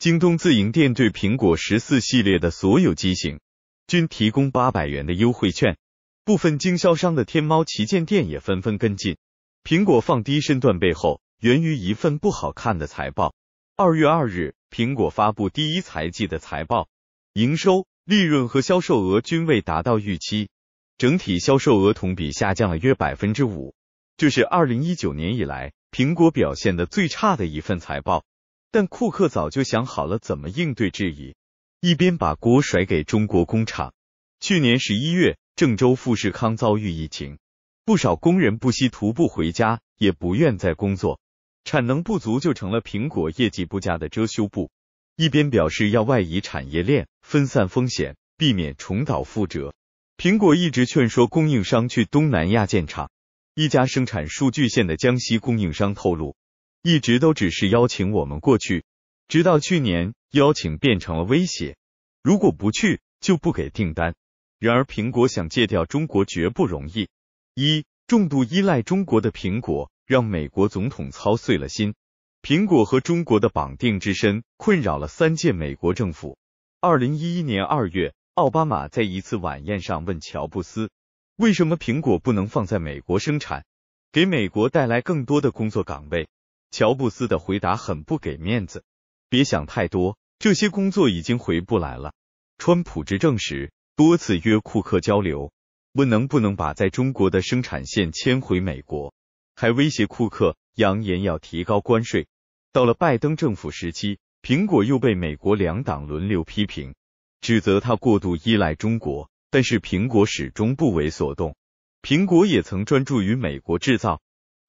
京东自营店对苹果十四系列的所有机型均提供八百元的优惠券，部分经销商的天猫旗舰店也纷纷跟进。苹果放低身段背后，源于一份不好看的财报。二月二日，苹果发布第一财季的财报，营收、利润和销售额均未达到预期，整体销售额同比下降了约百分之五，这是二零一九年以来苹果表现的最差的一份财报。但库克早就想好了怎么应对质疑，一边把锅甩给中国工厂。去年十一月，郑州富士康遭遇疫情，不少工人不惜徒步回家，也不愿再工作，产能不足就成了苹果业绩不佳的遮羞布。一边表示要外移产业链，分散风险，避免重蹈覆辙。苹果一直劝说供应商去东南亚建厂。一家生产数据线的江西供应商透露。一直都只是邀请我们过去，直到去年，邀请变成了威胁。如果不去，就不给订单。然而，苹果想戒掉中国绝不容易。一，重度依赖中国的苹果让美国总统操碎了心。苹果和中国的绑定之深，困扰了三届美国政府。二零一一年二月，奥巴马在一次晚宴上问乔布斯：“为什么苹果不能放在美国生产，给美国带来更多的工作岗位？”乔布斯的回答很不给面子，别想太多，这些工作已经回不来了。川普执政时多次约库克交流，问能不能把在中国的生产线迁回美国，还威胁库克，扬言要提高关税。到了拜登政府时期，苹果又被美国两党轮流批评，指责他过度依赖中国，但是苹果始终不为所动。苹果也曾专注于美国制造。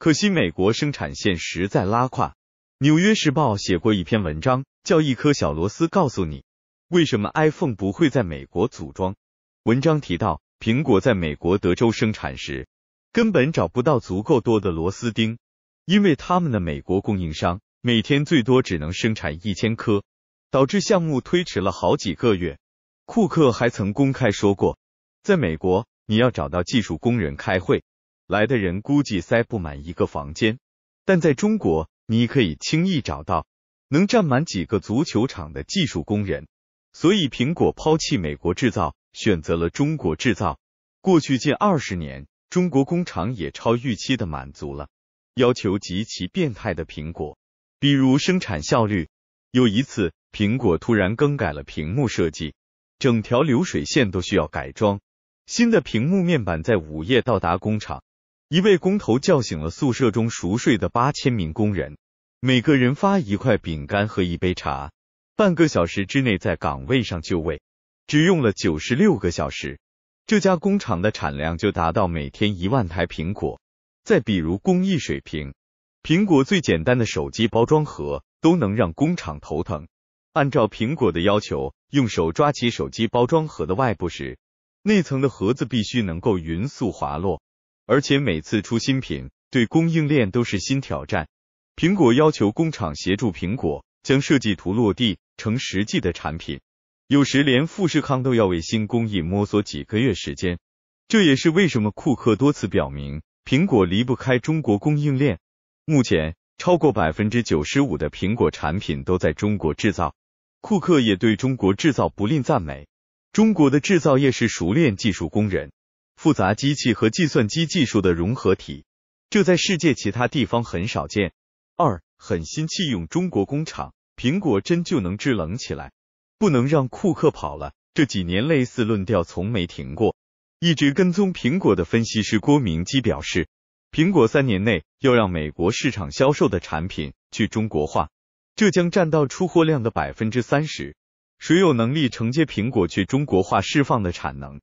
可惜美国生产线实在拉胯。纽约时报写过一篇文章，叫《一颗小螺丝告诉你为什么 iPhone 不会在美国组装》。文章提到，苹果在美国德州生产时，根本找不到足够多的螺丝钉，因为他们的美国供应商每天最多只能生产一千颗，导致项目推迟了好几个月。库克还曾公开说过，在美国你要找到技术工人开会。来的人估计塞不满一个房间，但在中国，你可以轻易找到能占满几个足球场的技术工人。所以，苹果抛弃美国制造，选择了中国制造。过去近二十年，中国工厂也超预期的满足了要求极其变态的苹果，比如生产效率。有一次，苹果突然更改了屏幕设计，整条流水线都需要改装。新的屏幕面板在午夜到达工厂。一位工头叫醒了宿舍中熟睡的八千名工人，每个人发一块饼干和一杯茶，半个小时之内在岗位上就位，只用了九十六个小时，这家工厂的产量就达到每天一万台苹果。再比如工艺水平，苹果最简单的手机包装盒都能让工厂头疼。按照苹果的要求，用手抓起手机包装盒的外部时，内层的盒子必须能够匀速滑落。而且每次出新品，对供应链都是新挑战。苹果要求工厂协助苹果将设计图落地成实际的产品，有时连富士康都要为新工艺摸索几个月时间。这也是为什么库克多次表明，苹果离不开中国供应链。目前，超过百分之九十五的苹果产品都在中国制造。库克也对中国制造不吝赞美，中国的制造业是熟练技术工人。复杂机器和计算机技术的融合体，这在世界其他地方很少见。二狠心弃用中国工厂，苹果真就能制冷起来？不能让库克跑了。这几年类似论调从没停过。一直跟踪苹果的分析师郭明基表示，苹果三年内要让美国市场销售的产品去中国化，这将占到出货量的百分之三十。谁有能力承接苹果去中国化释放的产能？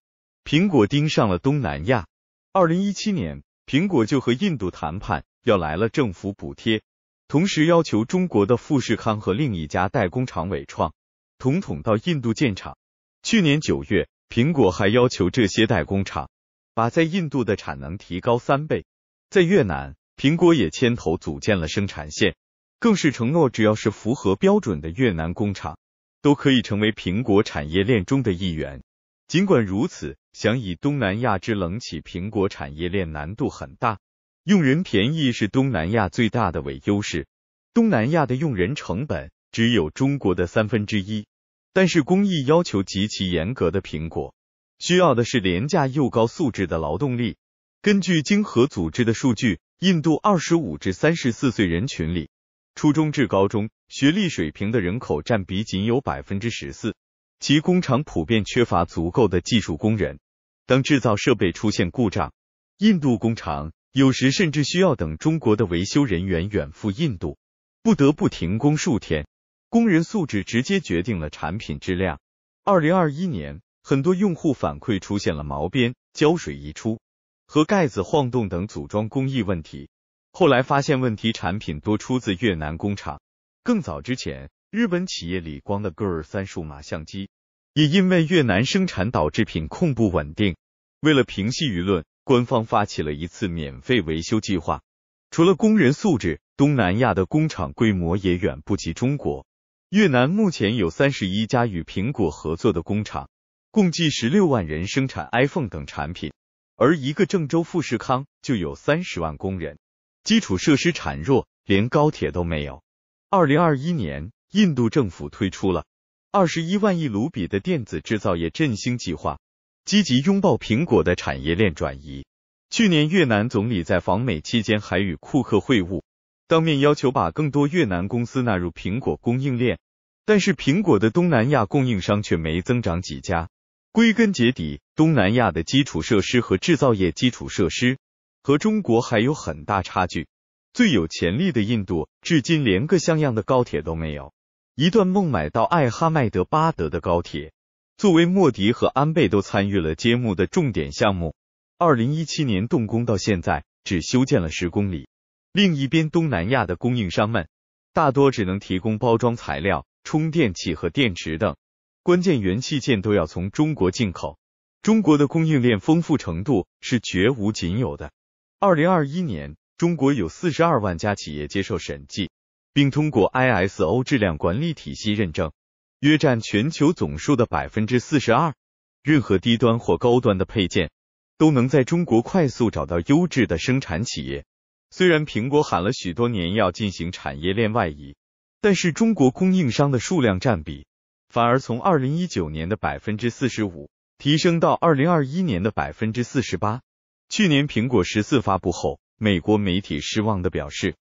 苹果盯上了东南亚。二零一七年，苹果就和印度谈判，要来了政府补贴，同时要求中国的富士康和另一家代工厂伟创统统到印度建厂。去年九月，苹果还要求这些代工厂把在印度的产能提高三倍。在越南，苹果也牵头组建了生产线，更是承诺只要是符合标准的越南工厂，都可以成为苹果产业链中的一员。尽管如此。想以东南亚之冷起苹果产业链难度很大，用人便宜是东南亚最大的伪优势。东南亚的用人成本只有中国的三分之一，但是工艺要求极其严格的苹果，需要的是廉价又高素质的劳动力。根据经合组织的数据，印度二十五至三十四岁人群里，初中至高中学历水平的人口占比仅有百分之十四，其工厂普遍缺乏足够的技术工人。当制造设备出现故障，印度工厂有时甚至需要等中国的维修人员远赴印度，不得不停工数天。工人素质直接决定了产品质量。二零二一年，很多用户反馈出现了毛边、胶水溢出和盖子晃动等组装工艺问题。后来发现问题，产品多出自越南工厂。更早之前，日本企业理光的 GR 三数码相机。也因为越南生产导制品控不稳定，为了平息舆论，官方发起了一次免费维修计划。除了工人素质，东南亚的工厂规模也远不及中国。越南目前有三十一家与苹果合作的工厂，共计十六万人生产 iPhone 等产品，而一个郑州富士康就有三十万工人。基础设施孱弱，连高铁都没有。二零二一年，印度政府推出了。二十一万亿卢比的电子制造业振兴计划，积极拥抱苹果的产业链转移。去年越南总理在访美期间还与库克会晤，当面要求把更多越南公司纳入苹果供应链。但是苹果的东南亚供应商却没增长几家。归根结底，东南亚的基础设施和制造业基础设施和中国还有很大差距。最有潜力的印度，至今连个像样的高铁都没有。一段孟买到艾哈迈德巴德的高铁，作为莫迪和安倍都参与了揭幕的重点项目，二零一七年动工到现在只修建了十公里。另一边，东南亚的供应商们大多只能提供包装材料、充电器和电池等关键元器件，都要从中国进口。中国的供应链丰富程度是绝无仅有的。二零二一年，中国有四十二万家企业接受审计。并通过 ISO 质量管理体系认证，约占全球总数的百分之四十二。任何低端或高端的配件，都能在中国快速找到优质的生产企业。虽然苹果喊了许多年要进行产业链外移，但是中国供应商的数量占比反而从二零一九年的百分之四十五提升到二零二一年的百分之四十八。去年苹果十四发布后，美国媒体失望的表示。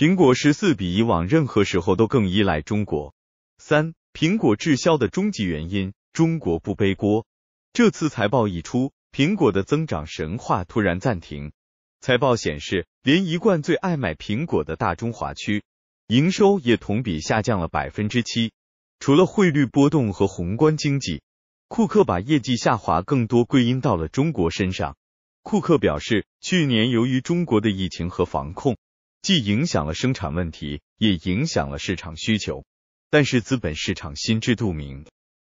苹果十四比以往任何时候都更依赖中国。三，苹果滞销的终极原因，中国不背锅。这次财报一出，苹果的增长神话突然暂停。财报显示，连一贯最爱买苹果的大中华区营收也同比下降了百分之七。除了汇率波动和宏观经济，库克把业绩下滑更多归因到了中国身上。库克表示，去年由于中国的疫情和防控。既影响了生产问题，也影响了市场需求。但是资本市场心知肚明，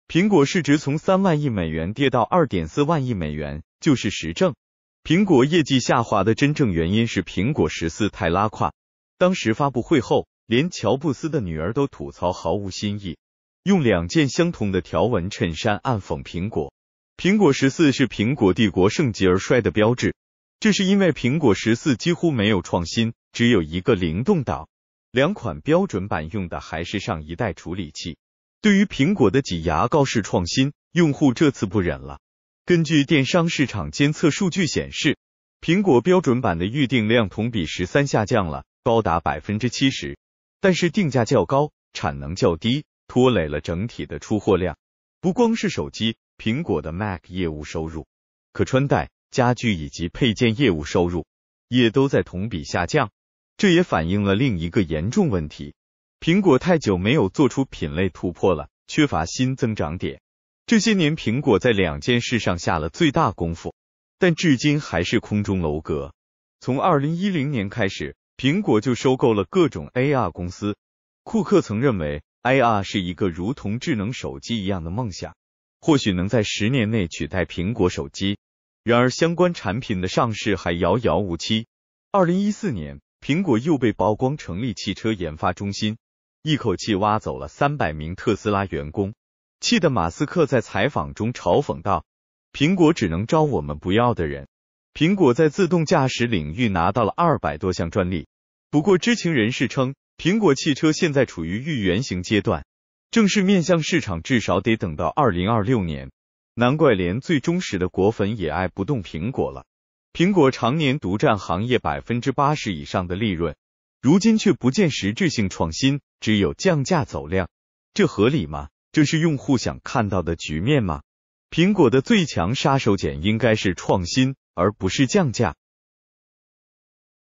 苹果市值从三万亿美元跌到二点四万亿美元就是实证。苹果业绩下滑的真正原因是苹果十四太拉胯。当时发布会后，连乔布斯的女儿都吐槽毫无新意，用两件相同的条纹衬衫暗讽苹果。苹果十四是苹果帝国盛极而衰的标志，这是因为苹果十四几乎没有创新。只有一个灵动岛，两款标准版用的还是上一代处理器。对于苹果的挤牙膏式创新，用户这次不忍了。根据电商市场监测数据显示，苹果标准版的预订量同比十三下降了高达百分之七十，但是定价较高，产能较低，拖累了整体的出货量。不光是手机，苹果的 Mac 业务收入、可穿戴、家具以及配件业务收入也都在同比下降。这也反映了另一个严重问题：苹果太久没有做出品类突破了，缺乏新增长点。这些年，苹果在两件事上下了最大功夫，但至今还是空中楼阁。从二零一零年开始，苹果就收购了各种 AR 公司。库克曾认为，AR 是一个如同智能手机一样的梦想，或许能在十年内取代苹果手机。然而，相关产品的上市还遥遥无期。二零一四年。苹果又被曝光成立汽车研发中心，一口气挖走了三百名特斯拉员工，气得马斯克在采访中嘲讽道：“苹果只能招我们不要的人。”苹果在自动驾驶领域拿到了二百多项专利，不过知情人士称，苹果汽车现在处于预原型阶段，正式面向市场至少得等到二零二六年。难怪连最忠实的果粉也爱不动苹果了。苹果常年独占行业百分之八十以上的利润，如今却不见实质性创新，只有降价走量，这合理吗？这是用户想看到的局面吗？苹果的最强杀手锏应该是创新，而不是降价。